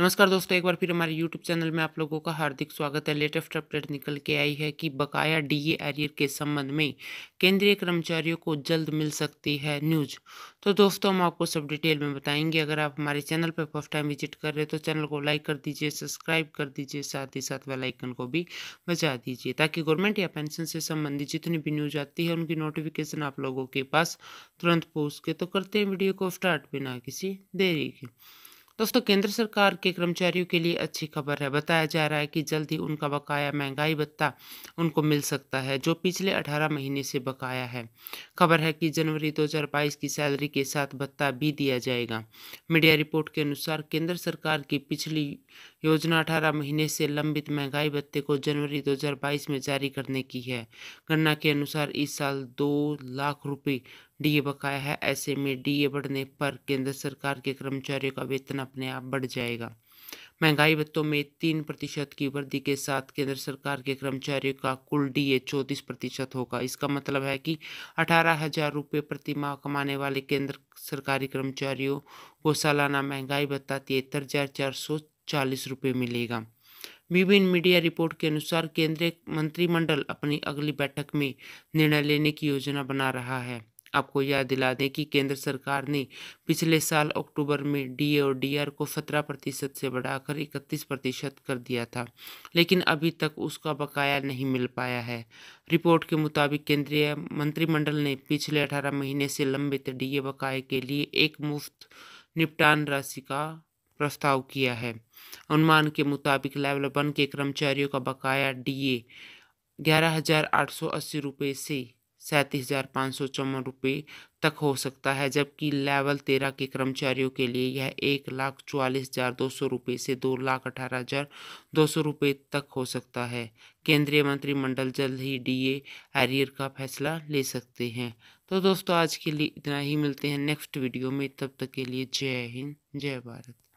नमस्कार दोस्तों एक बार फिर हमारे YouTube चैनल में आप लोगों का हार्दिक स्वागत है लेटेस्ट अपडेट निकल के आई है कि बकाया डीए एरियर के संबंध में केंद्रीय कर्मचारियों को जल्द मिल सकती है न्यूज तो दोस्तों हम आपको सब डिटेल में बताएंगे अगर आप हमारे चैनल पर फर्स्ट टाइम विजिट कर रहे हैं तो चैनल को लाइक कर दीजिए सब्सक्राइब कर दीजिए साथ ही साथ वेलाइकन को भी बचा दीजिए ताकि गवर्नमेंट या पेंशन से संबंधित जितनी भी न्यूज आती है उनकी नोटिफिकेशन आप लोगों के पास तुरंत पहुँच के तो करते हैं वीडियो को स्टार्ट बिना किसी देरी के दोस्तों केंद्र सरकार के कर्मचारियों के लिए अच्छी खबर है बताया जा रहा है कि जल्द ही उनका बकाया महंगाई भत्ता उनको मिल सकता है जो पिछले 18 महीने से बकाया है खबर है कि जनवरी 2022 की सैलरी के साथ भत्ता भी दिया जाएगा मीडिया रिपोर्ट के अनुसार केंद्र सरकार की पिछली योजना अठारह महीने से लंबित महंगाई भत्ते को जनवरी 2022 में जारी करने की है गणना के अनुसार इस साल दो लाख रुपए डीए बकाया है ऐसे में डीए बढ़ने पर केंद्र सरकार के कर्मचारियों का वेतन अपने आप बढ़ जाएगा महंगाई भत्तों में तीन प्रतिशत की वृद्धि के साथ केंद्र सरकार के कर्मचारियों का कुल डीए चौंतीस प्रतिशत होगा इसका मतलब है कि अठारह हजार रुपये प्रति माह कमाने वाले केंद्र सरकारी कर्मचारियों को सालाना महंगाई भत्ता तिहत्तर हजार चार सौ चालीस रुपये मिलेगा विभिन्न मीडिया रिपोर्ट के अनुसार केंद्रीय मंत्रिमंडल अपनी अगली बैठक में निर्णय लेने की योजना बना रहा है आपको याद दिला दें कि केंद्र सरकार ने पिछले साल अक्टूबर में डीए और डीआर को सत्रह प्रतिशत से बढ़ाकर इकतीस प्रतिशत कर दिया था लेकिन अभी तक उसका बकाया नहीं मिल पाया है रिपोर्ट के मुताबिक केंद्रीय मंत्रिमंडल ने पिछले अठारह महीने से लंबित डीए बकाए के लिए एक मुफ्त निपटान राशि का प्रस्ताव किया है अनुमान के मुताबिक लेवल वन के कर्मचारियों का बकाया डीए ग्यारह हजार आठ सौ अस्सी रुपये से सैंतीस हजार पाँच सौ चौवन रुपये तक हो सकता है जबकि लेवल तेरह के कर्मचारियों के लिए यह एक लाख चौवालीस हजार दो सौ रुपये से दो लाख अठारह हजार दो सौ रुपये तक हो सकता है केंद्रीय मंत्रिमंडल जल्द ही डीए एरियर का फैसला ले सकते हैं तो दोस्तों आज के लिए इतना ही मिलते हैं नेक्स्ट वीडियो में तब तक के लिए जय हिंद जय भारत